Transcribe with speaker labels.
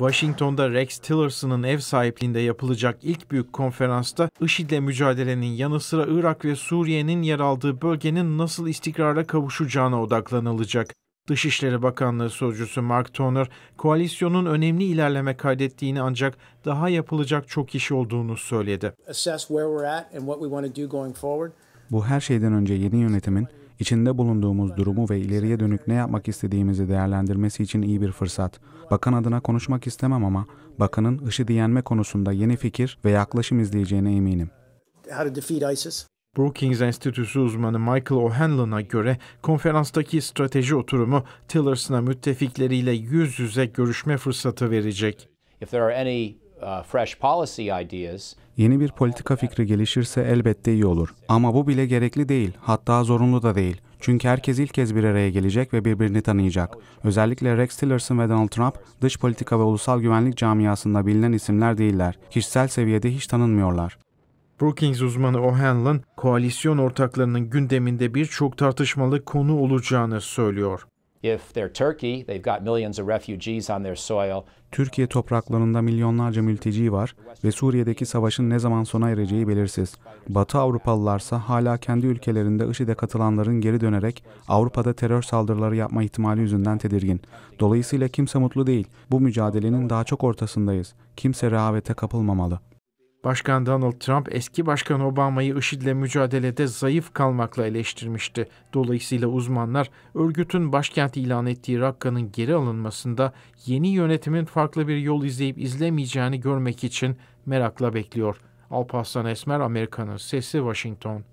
Speaker 1: Washington'da Rex Tillerson'ın ev sahipliğinde yapılacak ilk büyük konferansta IŞİD'le mücadelenin yanı sıra Irak ve Suriye'nin yer aldığı bölgenin nasıl istikrara kavuşacağına odaklanılacak. Dışişleri Bakanlığı Sözcüsü Mark Toner, koalisyonun önemli ilerleme kaydettiğini ancak daha yapılacak çok iş olduğunu söyledi.
Speaker 2: Bu her şeyden önce yeni yönetimin içinde bulunduğumuz durumu ve ileriye dönük ne yapmak istediğimizi değerlendirmesi için iyi bir fırsat. Bakan adına konuşmak istemem ama bakanın IŞİD'i yenme konusunda yeni fikir ve yaklaşım izleyeceğine eminim. Brookings
Speaker 1: Enstitüsü uzmanı Michael O'Hanlon'a göre konferanstaki strateji oturumu Tillerson'a müttefikleriyle yüz yüze görüşme fırsatı verecek.
Speaker 3: If there are any Uh,
Speaker 2: Yeni bir politika fikri gelişirse elbette iyi olur. Ama bu bile gerekli değil, hatta zorunlu da değil. Çünkü herkes ilk kez bir araya gelecek ve birbirini tanıyacak. Özellikle Rex Tillerson ve Donald Trump dış politika ve ulusal güvenlik camiasında bilinen isimler değiller. Kişisel seviyede hiç tanınmıyorlar.
Speaker 1: Brookings uzmanı O'Hanlon, koalisyon ortaklarının gündeminde birçok tartışmalı konu olacağını söylüyor.
Speaker 3: If they're Turkey, they've got millions of refugees on their soil.
Speaker 2: Türkiye topraklarında milyonlarca mülteci var ve Suriye'deki savaşın ne zaman sona ereceği belirsiz. Batı Avrupalılarsa hala kendi ülkelerinde IŞİD'e katılanların geri dönerek Avrupa'da terör saldırıları yapma ihtimali yüzünden tedirgin. Dolayısıyla kimse mutlu değil. Bu mücadelenin daha çok ortasındayız. Kimse rehavete kapılmamalı.
Speaker 1: Başkan Donald Trump eski başkan Obama'yı IŞİD'le mücadelede zayıf kalmakla eleştirmişti. Dolayısıyla uzmanlar örgütün başkent ilan ettiği Rakka'nın geri alınmasında yeni yönetimin farklı bir yol izleyip izlemeyeceğini görmek için merakla bekliyor. Alparslan Esmer Amerika'nın Sesi Washington.